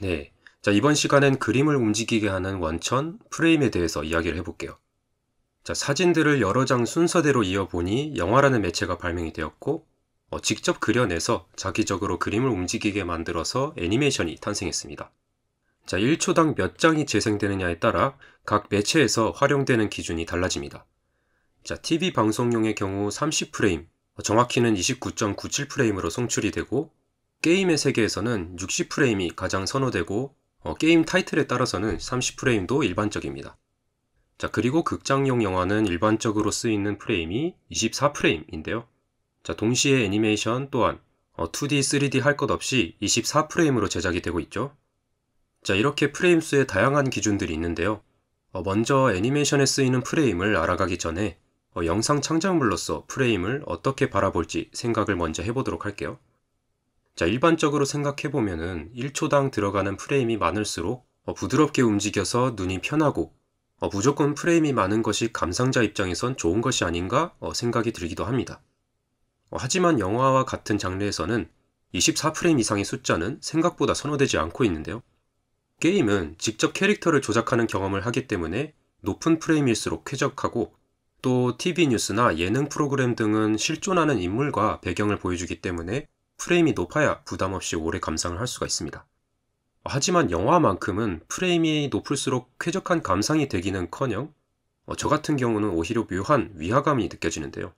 네. 자, 이번 시간엔 그림을 움직이게 하는 원천, 프레임에 대해서 이야기를 해볼게요. 자, 사진들을 여러 장 순서대로 이어보니 영화라는 매체가 발명이 되었고, 어, 직접 그려내서 자기적으로 그림을 움직이게 만들어서 애니메이션이 탄생했습니다. 자, 1초당 몇 장이 재생되느냐에 따라 각 매체에서 활용되는 기준이 달라집니다. 자, TV 방송용의 경우 30프레임, 어, 정확히는 29.97프레임으로 송출이 되고 게임의 세계에서는 60프레임이 가장 선호되고 어, 게임 타이틀에 따라서는 30프레임도 일반적입니다. 자, 그리고 극장용 영화는 일반적으로 쓰이는 프레임이 24프레임인데요. 자, 동시에 애니메이션 또한 어, 2D, 3D 할 것 없이 24프레임으로 제작이 되고 있죠. 자, 이렇게 프레임 수의 다양한 기준들이 있는데요. 어, 먼저 애니메이션에 쓰이는 프레임을 알아가기 전에 어, 영상 창작물로서 프레임을 어떻게 바라볼지 생각을 먼저 해보도록 할게요. 자, 일반적으로 생각해보면은 1초당 들어가는 프레임이 많을수록 어, 부드럽게 움직여서 눈이 편하고 어, 무조건 프레임이 많은 것이 감상자 입장에선 좋은 것이 아닌가 어, 생각이 들기도 합니다. 어, 하지만 영화와 같은 장르에서는 24프레임 이상의 숫자는 생각보다 선호되지 않고 있는데요. 게임은 직접 캐릭터를 조작하는 경험을 하기 때문에 높은 프레임일수록 쾌적하고 또 TV 뉴스나 예능 프로그램 등은 실존하는 인물과 배경을 보여주기 때문에 프레임이 높아야 부담없이 오래 감상을 할 수가 있습니다. 하지만 영화만큼은 프레임이 높을수록 쾌적한 감상이 되기는 커녕 어, 저 같은 경우는 오히려 묘한 위화감이 느껴지는데요.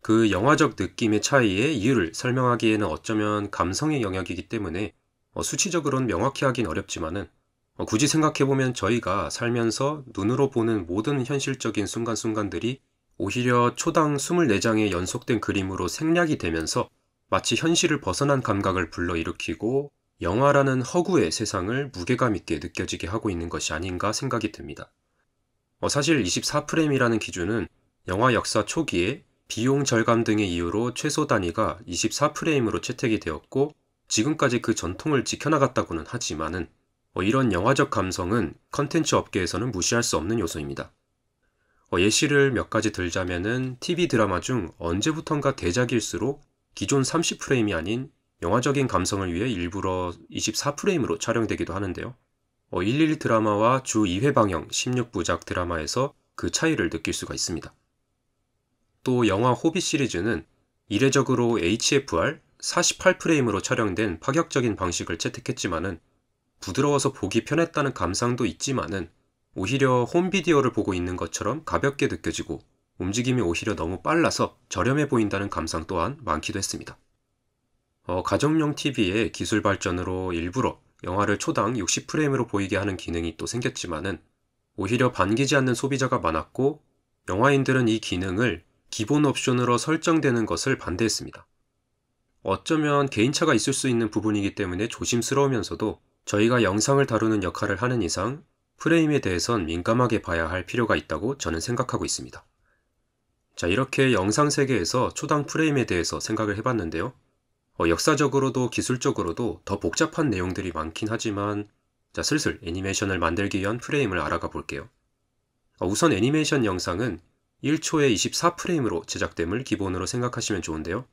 그 영화적 느낌의 차이의 이유를 설명하기에는 어쩌면 감성의 영역이기 때문에 어, 수치적으로는 명확히 하긴 어렵지만은 어, 굳이 생각해보면 저희가 살면서 눈으로 보는 모든 현실적인 순간순간들이 오히려 초당 24장의 연속된 그림으로 생략이 되면서 마치 현실을 벗어난 감각을 불러일으키고 영화라는 허구의 세상을 무게감 있게 느껴지게 하고 있는 것이 아닌가 생각이 듭니다. 어, 사실 24프레임이라는 기준은 영화 역사 초기에 비용 절감 등의 이유로 최소 단위가 24프레임으로 채택이 되었고 지금까지 그 전통을 지켜나갔다고는 하지만은 어, 이런 영화적 감성은 컨텐츠 업계에서는 무시할 수 없는 요소입니다. 어, 예시를 몇 가지 들자면은 TV 드라마 중 언제부턴가 대작일수록 기존 30프레임이 아닌 영화적인 감성을 위해 일부러 24프레임으로 촬영되기도 하는데요. 어, 11 드라마와 주 2회 방영 16부작 드라마에서 그 차이를 느낄 수가 있습니다. 또 영화 호비 시리즈는 이례적으로 HFR 48프레임으로 촬영된 파격적인 방식을 채택했지만은 부드러워서 보기 편했다는 감상도 있지만은 오히려 홈비디오를 보고 있는 것처럼 가볍게 느껴지고 움직임이 오히려 너무 빨라서 저렴해 보인다는 감상 또한 많기도 했습니다. 어, 가정용 TV의 기술 발전으로 일부러 영화를 초당 60프레임으로 보이게 하는 기능이 또 생겼지만은 오히려 반기지 않는 소비자가 많았고 영화인들은 이 기능을 기본 옵션으로 설정되는 것을 반대했습니다. 어쩌면 개인차가 있을 수 있는 부분이기 때문에 조심스러우면서도 저희가 영상을 다루는 역할을 하는 이상 프레임에 대해선 민감하게 봐야 할 필요가 있다고 저는 생각하고 있습니다. 자, 이렇게 영상 세계에서 초당 프레임에 대해서 생각을 해봤는데요. 어, 역사적으로도 기술적으로도 더 복잡한 내용들이 많긴 하지만 자, 슬슬 애니메이션을 만들기 위한 프레임을 알아가 볼게요. 어, 우선 애니메이션 영상은 1초에 24프레임으로 제작됨을 기본으로 생각하시면 좋은데요.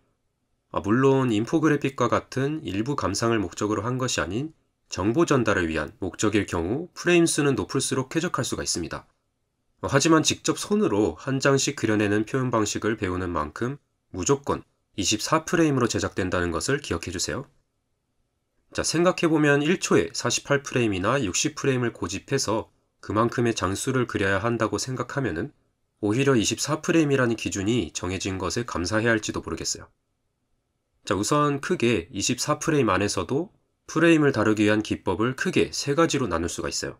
아, 물론 인포그래픽과 같은 일부 감상을 목적으로 한 것이 아닌 정보 전달을 위한 목적일 경우 프레임 수는 높을수록 쾌적할 수가 있습니다. 하지만 직접 손으로 한 장씩 그려내는 표현 방식을 배우는 만큼 무조건 24프레임으로 제작된다는 것을 기억해 주세요. 자, 생각해보면 1초에 48프레임이나 60프레임을 고집해서 그만큼의 장수를 그려야 한다고 생각하면 오히려 24프레임이라는 기준이 정해진 것에 감사해야 할지도 모르겠어요. 자, 우선 크게 24프레임 안에서도 프레임을 다루기 위한 기법을 크게 세 가지로 나눌 수가 있어요.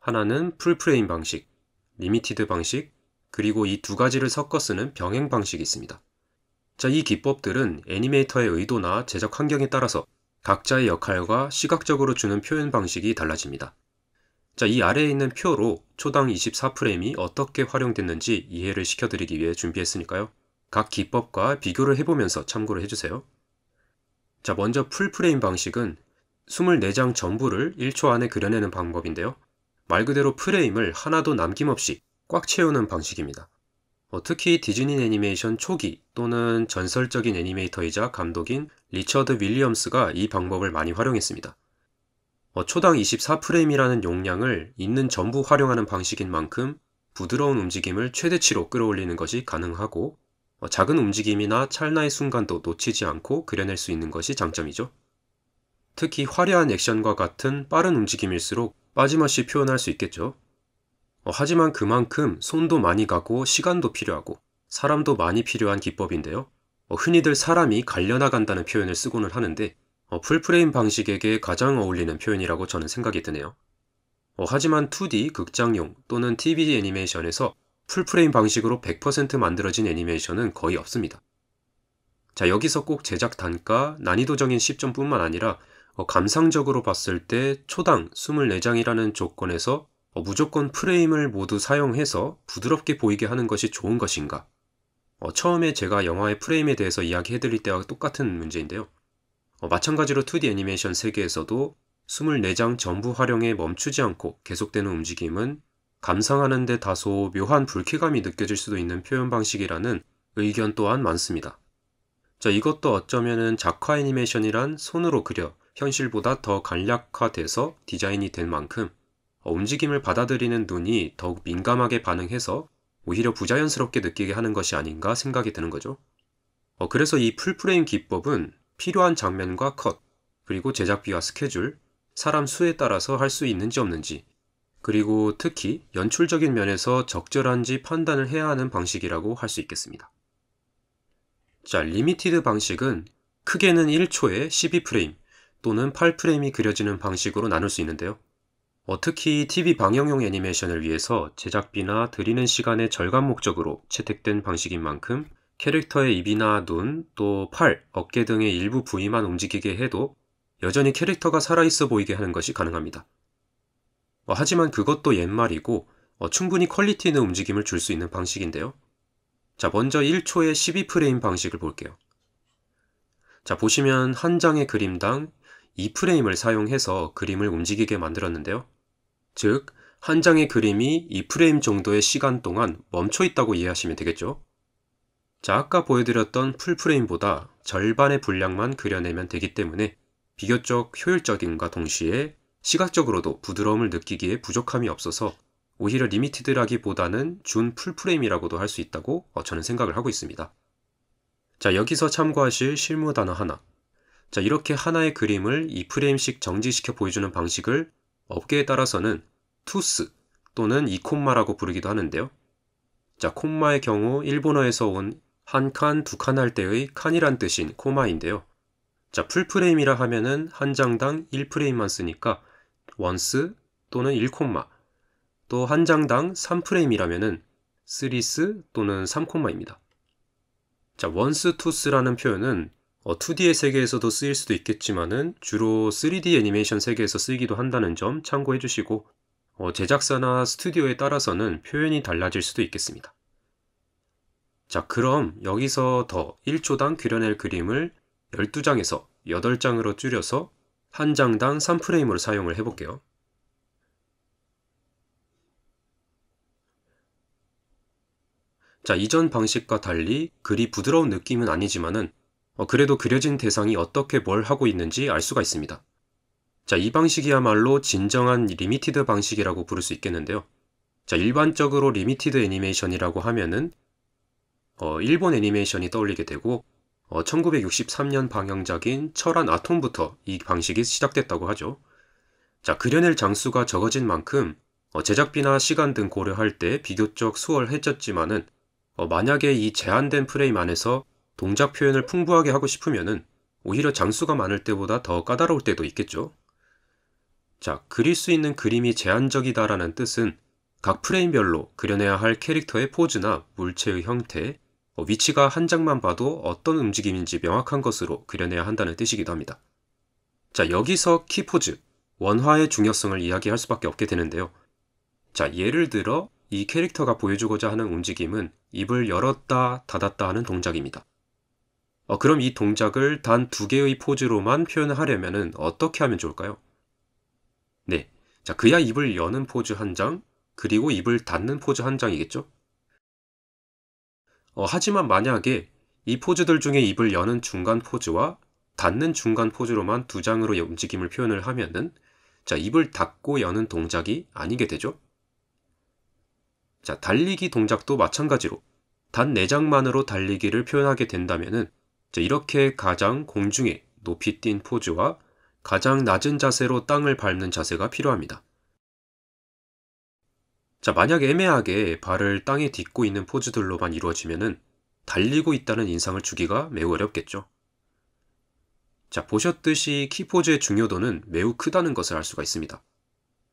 하나는 풀프레임 방식, 리미티드 방식, 그리고 이 두 가지를 섞어 쓰는 병행 방식이 있습니다. 자, 이 기법들은 애니메이터의 의도나 제작 환경에 따라서 각자의 역할과 시각적으로 주는 표현 방식이 달라집니다. 자, 이 아래에 있는 표로 초당 24프레임이 어떻게 활용됐는지 이해를 시켜드리기 위해 준비했으니까요. 각 기법과 비교를 해보면서 참고를 해주세요. 자, 먼저 풀프레임 방식은 24장 전부를 1초 안에 그려내는 방법인데요. 말 그대로 프레임을 하나도 남김없이 꽉 채우는 방식입니다. 어, 특히 디즈니 애니메이션 초기 또는 전설적인 애니메이터이자 감독인 리처드 윌리엄스가 이 방법을 많이 활용했습니다. 어, 초당 24프레임이라는 용량을 있는 전부 활용하는 방식인 만큼 부드러운 움직임을 최대치로 끌어올리는 것이 가능하고 어, 작은 움직임이나 찰나의 순간도 놓치지 않고 그려낼 수 있는 것이 장점이죠. 특히 화려한 액션과 같은 빠른 움직임일수록 빠짐없이 표현할 수 있겠죠. 어, 하지만 그만큼 손도 많이 가고 시간도 필요하고 사람도 많이 필요한 기법인데요. 어, 흔히들 사람이 갈려나간다는 표현을 쓰고는 하는데 어, 풀프레임 방식에게 가장 어울리는 표현이라고 저는 생각이 드네요. 어, 하지만 2D 극장용 또는 TV 애니메이션에서 풀프레임 방식으로 100% 만들어진 애니메이션은 거의 없습니다. 자 여기서 꼭 제작 단가, 난이도적인 시점뿐만 아니라 어, 감상적으로 봤을 때 초당 24장이라는 조건에서 어, 무조건 프레임을 모두 사용해서 부드럽게 보이게 하는 것이 좋은 것인가? 어, 처음에 제가 영화의 프레임에 대해서 이야기해 드릴 때와 똑같은 문제인데요. 마찬가지로 2D 애니메이션 세계에서도 24장 전부 활용에 멈추지 않고 계속되는 움직임은 감상하는데 다소 묘한 불쾌감이 느껴질 수도 있는 표현 방식이라는 의견 또한 많습니다. 자, 이것도 어쩌면은 작화 애니메이션이란 손으로 그려 현실보다 더 간략화돼서 디자인이 된 만큼 어, 움직임을 받아들이는 눈이 더욱 민감하게 반응해서 오히려 부자연스럽게 느끼게 하는 것이 아닌가 생각이 드는 거죠. 어, 그래서 이 풀프레임 기법은 필요한 장면과 컷, 그리고 제작비와 스케줄, 사람 수에 따라서 할 수 있는지 없는지, 그리고 특히 연출적인 면에서 적절한지 판단을 해야 하는 방식이라고 할 수 있겠습니다. 자, 리미티드 방식은 크게는 1초에 12프레임, 또는 8프레임이 그려지는 방식으로 나눌 수 있는데요. 어, 특히 TV 방영용 애니메이션을 위해서 제작비나 드리는 시간의 절감 목적으로 채택된 방식인 만큼 캐릭터의 입이나 눈, 또 팔, 어깨 등의 일부 부위만 움직이게 해도 여전히 캐릭터가 살아있어 보이게 하는 것이 가능합니다. 어, 하지만 그것도 옛말이고 어, 충분히 퀄리티 있는 움직임을 줄 수 있는 방식인데요. 자, 먼저 1초에 12프레임 방식을 볼게요. 자, 보시면 한 장의 그림당 이 프레임을 사용해서 그림을 움직이게 만들었는데요. 즉, 한 장의 그림이 이 프레임 정도의 시간 동안 멈춰 있다고 이해하시면 되겠죠. 자, 아까 보여드렸던 풀프레임보다 절반의 분량만 그려내면 되기 때문에 비교적 효율적인과 동시에 시각적으로도 부드러움을 느끼기에 부족함이 없어서 오히려 리미티드라기보다는 준 풀프레임이라고도 할 수 있다고 저는 생각을 하고 있습니다. 자, 여기서 참고하실 실무 단어 하나. 자, 이렇게 하나의 그림을 2프레임씩 정지시켜 보여주는 방식을 업계에 따라서는 투스 또는 이콤마라고 부르기도 하는데요. 자, 콤마의 경우 일본어에서 온 한 칸, 두 칸 할 때의 칸이란 뜻인 코마인데요. 자, 풀프레임이라 하면은 한 장당 1프레임만 쓰니까 원스 또는 1콤마 또 한 장당 3프레임이라면은 쓰리스 또는 3콤마입니다. 자, 원스 투스라는 표현은 어, 2D의 세계에서도 쓰일 수도 있겠지만은 주로 3D 애니메이션 세계에서 쓰이기도 한다는 점 참고해 주시고 어, 제작사나 스튜디오에 따라서는 표현이 달라질 수도 있겠습니다. 자, 그럼 여기서 더 1초당 그려낼 그림을 12장에서 8장으로 줄여서 한 장당 3프레임으로 사용을 해볼게요. 자, 이전 방식과 달리 그리 부드러운 느낌은 아니지만은 어, 그래도 그려진 대상이 어떻게 뭘 하고 있는지 알 수가 있습니다. 자, 이 방식이야말로 진정한 리미티드 방식이라고 부를 수 있겠는데요. 자, 일반적으로 리미티드 애니메이션이라고 하면은 어, 일본 애니메이션이 떠올리게 되고 어, 1963년 방영작인 철안 아톰부터 이 방식이 시작됐다고 하죠. 자, 그려낼 장수가 적어진 만큼 어, 제작비나 시간 등 고려할 때 비교적 수월해졌지만은 어, 만약에 이 제한된 프레임 안에서 동작 표현을 풍부하게 하고 싶으면은 오히려 장수가 많을 때보다 더 까다로울 때도 있겠죠. 자, 그릴 수 있는 그림이 제한적이다라는 뜻은 각 프레임별로 그려내야 할 캐릭터의 포즈나 물체의 형태, 어, 위치가 한 장만 봐도 어떤 움직임인지 명확한 것으로 그려내야 한다는 뜻이기도 합니다. 자, 여기서 키포즈, 원화의 중요성을 이야기할 수밖에 없게 되는데요. 자, 예를 들어 이 캐릭터가 보여주고자 하는 움직임은 입을 열었다 닫았다 하는 동작입니다. 어, 그럼 이 동작을 단 두 개의 포즈로만 표현하려면 어떻게 하면 좋을까요? 네, 자 그야 입을 여는 포즈 한 장, 그리고 입을 닫는 포즈 한 장이겠죠? 어, 하지만 만약에 이 포즈들 중에 입을 여는 중간 포즈와 닫는 중간 포즈로만 두 장으로 움직임을 표현을 하면은 자 입을 닫고 여는 동작이 아니게 되죠. 자 달리기 동작도 마찬가지로 단 4장만으로 달리기를 표현하게 된다면은 이렇게 가장 공중에 높이 뛴 포즈와 가장 낮은 자세로 땅을 밟는 자세가 필요합니다. 자, 만약 애매하게 발을 땅에 딛고 있는 포즈들로만 이루어지면 달리고 있다는 인상을 주기가 매우 어렵겠죠. 자, 보셨듯이 키포즈의 중요도는 매우 크다는 것을 알 수가 있습니다.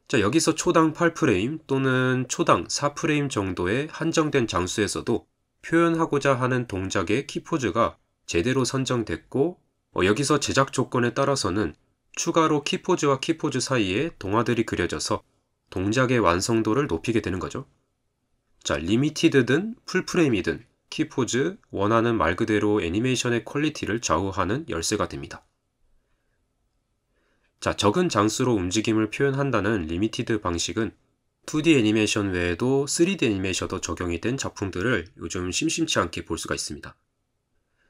자, 여기서 초당 8프레임 또는 초당 4프레임 정도의 한정된 장수에서도 표현하고자 하는 동작의 키포즈가 제대로 선정됐고 어, 여기서 제작 조건에 따라서는 추가로 키포즈와 키포즈 사이에 동화들이 그려져서 동작의 완성도를 높이게 되는 거죠. 자, 리미티드든 풀프레임이든 키포즈, 원하는 말 그대로 애니메이션의 퀄리티를 좌우하는 열쇠가 됩니다. 자, 적은 장수로 움직임을 표현한다는 리미티드 방식은 2D 애니메이션 외에도 3D 애니메이션도 적용이 된 작품들을 요즘 심심치 않게 볼 수가 있습니다.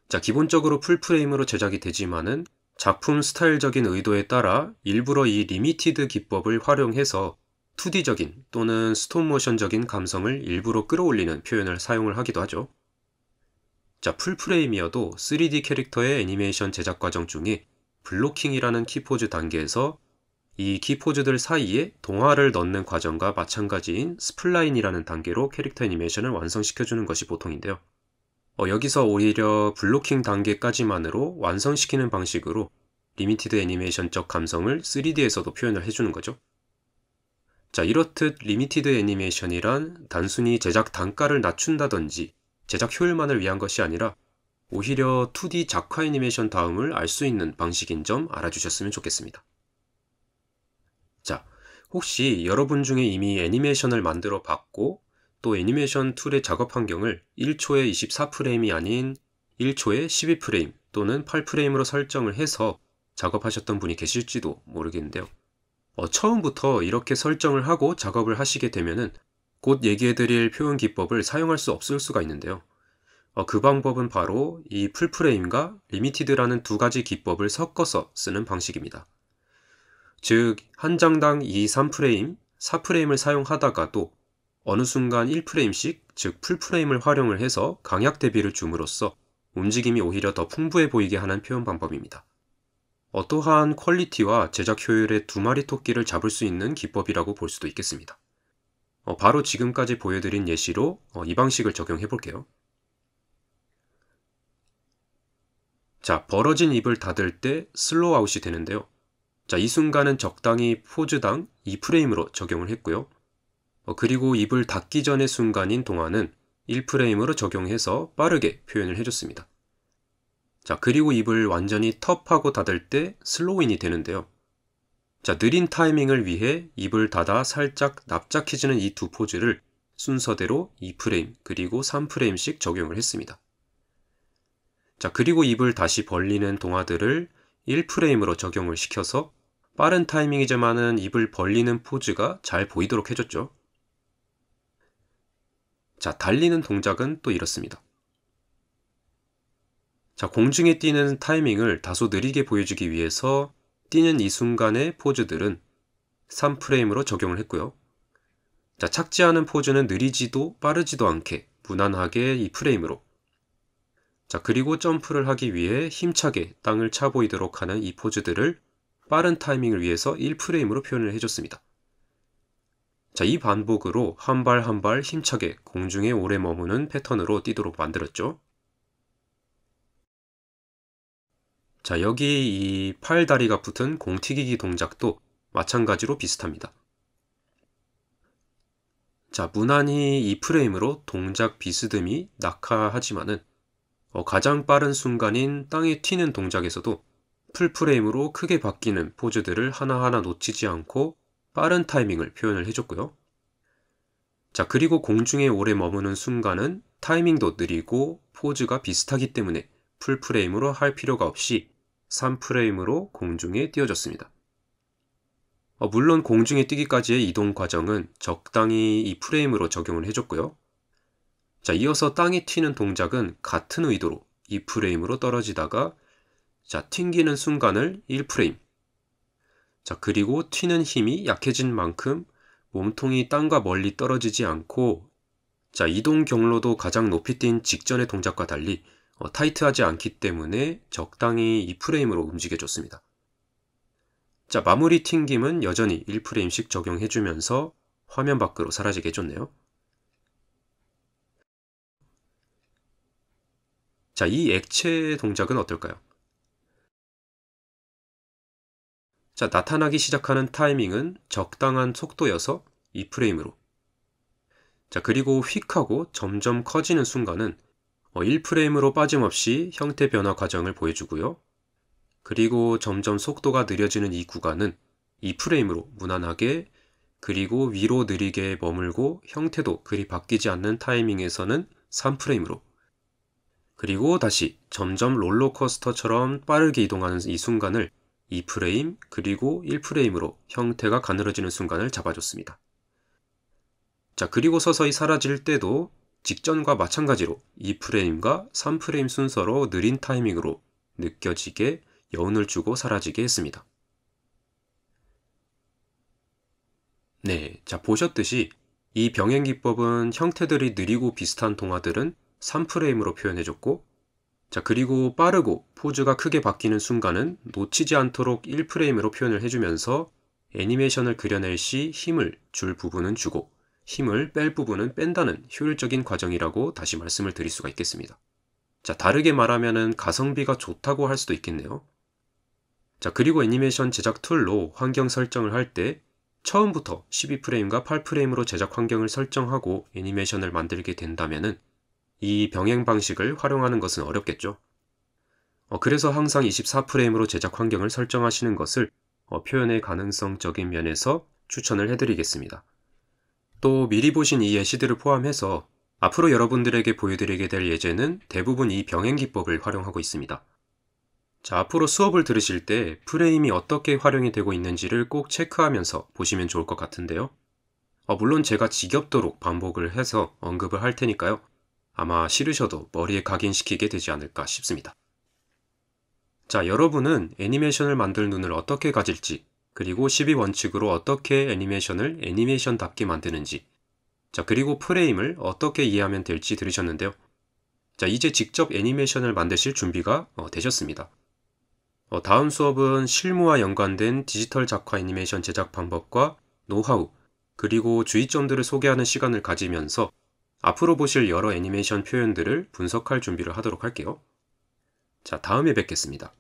자, 기본적으로 풀프레임으로 제작이 되지만은 작품 스타일적인 의도에 따라 일부러 이 리미티드 기법을 활용해서 2D적인 또는 스톱모션적인 감성을 일부러 끌어올리는 표현을 사용을 하기도 하죠. 자, 풀프레임이어도 3D 캐릭터의 애니메이션 제작 과정 중에 블로킹이라는 키포즈 단계에서 이 키포즈들 사이에 동화를 넣는 과정과 마찬가지인 스플라인이라는 단계로 캐릭터 애니메이션을 완성시켜주는 것이 보통인데요. 어, 여기서 오히려 블로킹 단계까지만으로 완성시키는 방식으로 리미티드 애니메이션적 감성을 3D에서도 표현을 해주는 거죠. 자, 이렇듯 리미티드 애니메이션이란 단순히 제작 단가를 낮춘다든지 제작 효율만을 위한 것이 아니라 오히려 2D 작화 애니메이션 다음을 알 수 있는 방식인 점 알아주셨으면 좋겠습니다. 자, 혹시 여러분 중에 이미 애니메이션을 만들어 봤고 또 애니메이션 툴의 작업 환경을 1초에 24프레임이 아닌 1초에 12프레임 또는 8프레임으로 설정을 해서 작업하셨던 분이 계실지도 모르겠는데요. 어, 처음부터 이렇게 설정을 하고 작업을 하시게 되면은 곧 얘기해드릴 표현 기법을 사용할 수 없을 수가 있는데요. 어, 그 방법은 바로 이 풀프레임과 리미티드라는 두 가지 기법을 섞어서 쓰는 방식입니다. 즉, 한 장당 2, 3프레임, 4프레임을 사용하다가도 어느 순간 1프레임씩, 즉 풀프레임을 활용을 해서 강약 대비를 줌으로써 움직임이 오히려 더 풍부해 보이게 하는 표현 방법입니다. 어떠한 퀄리티와 제작 효율의 두 마리 토끼를 잡을 수 있는 기법이라고 볼 수도 있겠습니다. 어, 바로 지금까지 보여드린 예시로 어, 이 방식을 적용해 볼게요. 자, 벌어진 입을 닫을 때 슬로우아웃이 되는데요. 자, 이 순간은 적당히 포즈당 2프레임으로 적용을 했고요. 어, 그리고 입을 닫기 전의 순간인 동안은 1프레임으로 적용해서 빠르게 표현을 해줬습니다. 자, 그리고 입을 완전히 텁하고 닫을 때 슬로우인이 되는데요. 자, 느린 타이밍을 위해 입을 닫아 살짝 납작해지는 이 두 포즈를 순서대로 2프레임 그리고 3프레임씩 적용을 했습니다. 자, 그리고 입을 다시 벌리는 동화들을 1프레임으로 적용을 시켜서 빠른 타이밍이지만은 입을 벌리는 포즈가 잘 보이도록 해줬죠. 자, 달리는 동작은 또 이렇습니다. 자, 공중에 뛰는 타이밍을 다소 느리게 보여주기 위해서 뛰는 이 순간의 포즈들은 3프레임으로 적용을 했고요. 자, 착지하는 포즈는 느리지도 빠르지도 않게 무난하게 이 프레임으로. 자, 그리고 점프를 하기 위해 힘차게 땅을 차 보이도록 하는 이 포즈들을 빠른 타이밍을 위해서 1프레임으로 표현을 해줬습니다. 자, 이 반복으로 한 발 한 발 힘차게 공중에 오래 머무는 패턴으로 뛰도록 만들었죠. 자, 여기 이 팔다리가 붙은 공튀기기 동작도 마찬가지로 비슷합니다. 자, 무난히 이 프레임으로 동작 비스듬히 낙하하지만은 어, 가장 빠른 순간인 땅에 튀는 동작에서도 풀프레임으로 크게 바뀌는 포즈들을 하나하나 놓치지 않고 빠른 타이밍을 표현을 해줬고요. 자, 그리고 공중에 오래 머무는 순간은 타이밍도 느리고 포즈가 비슷하기 때문에 풀프레임으로 할 필요가 없이 3프레임으로 공중에 띄워졌습니다. 어, 물론 공중에 뛰기까지의 이동 과정은 적당히 이 프레임으로 적용을 해줬고요. 자, 이어서 땅에 튀는 동작은 같은 의도로 2프레임으로 떨어지다가 자, 튕기는 순간을 1프레임, 자, 그리고 튀는 힘이 약해진 만큼 몸통이 땅과 멀리 떨어지지 않고 자, 이동 경로도 가장 높이 뛴 직전의 동작과 달리 어, 타이트하지 않기 때문에 적당히 2 프레임으로 움직여줬습니다. 자, 마무리 튕김은 여전히 1프레임씩 적용해주면서 화면 밖으로 사라지게 해줬네요. 자, 이 액체 동작은 어떨까요? 자, 나타나기 시작하는 타이밍은 적당한 속도여서 이 프레임으로. 자, 그리고 휙하고 점점 커지는 순간은 1프레임으로 어, 빠짐없이 형태 변화 과정을 보여주고요. 그리고 점점 속도가 느려지는 이 구간은 2프레임으로 무난하게 그리고 위로 느리게 머물고 형태도 그리 바뀌지 않는 타이밍에서는 3프레임으로 그리고 다시 점점 롤러코스터처럼 빠르게 이동하는 이 순간을 2프레임 그리고 1프레임으로 형태가 가늘어지는 순간을 잡아줬습니다. 자, 그리고 서서히 사라질 때도 직전과 마찬가지로 2프레임과 3프레임 순서로 느린 타이밍으로 느껴지게 여운을 주고 사라지게 했습니다. 네, 자 보셨듯이 이 병행 기법은 형태들이 느리고 비슷한 동화들은 3프레임으로 표현해줬고 자, 그리고 빠르고 포즈가 크게 바뀌는 순간은 놓치지 않도록 1프레임으로 표현을 해주면서 애니메이션을 그려낼 시 힘을 줄 부분은 주고 힘을 뺄 부분은 뺀다는 효율적인 과정이라고 다시 말씀을 드릴 수가 있겠습니다. 자, 다르게 말하면 가성비가 좋다고 할 수도 있겠네요. 자, 그리고 애니메이션 제작 툴로 환경 설정을 할 때 처음부터 12프레임과 8프레임으로 제작 환경을 설정하고 애니메이션을 만들게 된다면은 이 병행 방식을 활용하는 것은 어렵겠죠. 어, 그래서 항상 24프레임으로 제작 환경을 설정하시는 것을 어, 표현의 가능성적인 면에서 추천을 해드리겠습니다. 또 미리 보신 이 예시들을 포함해서 앞으로 여러분들에게 보여드리게 될 예제는 대부분 이 병행 기법을 활용하고 있습니다. 자, 앞으로 수업을 들으실 때 프레임이 어떻게 활용이 되고 있는지를 꼭 체크하면서 보시면 좋을 것 같은데요. 어, 물론 제가 지겹도록 반복을 해서 언급을 할 테니까요. 아마 싫으셔도 머리에 각인시키게 되지 않을까 싶습니다. 자, 여러분은 애니메이션을 만들 눈을 어떻게 가질지, 그리고 12원칙으로 어떻게 애니메이션을 애니메이션답게 만드는지, 자, 그리고 프레임을 어떻게 이해하면 될지 들으셨는데요. 자, 이제 직접 애니메이션을 만드실 준비가 어, 되셨습니다. 어, 다음 수업은 실무와 연관된 디지털 작화 애니메이션 제작 방법과 노하우, 그리고 주의점들을 소개하는 시간을 가지면서 앞으로 보실 여러 애니메이션 표현들을 분석할 준비를 하도록 할게요. 자, 다음에 뵙겠습니다.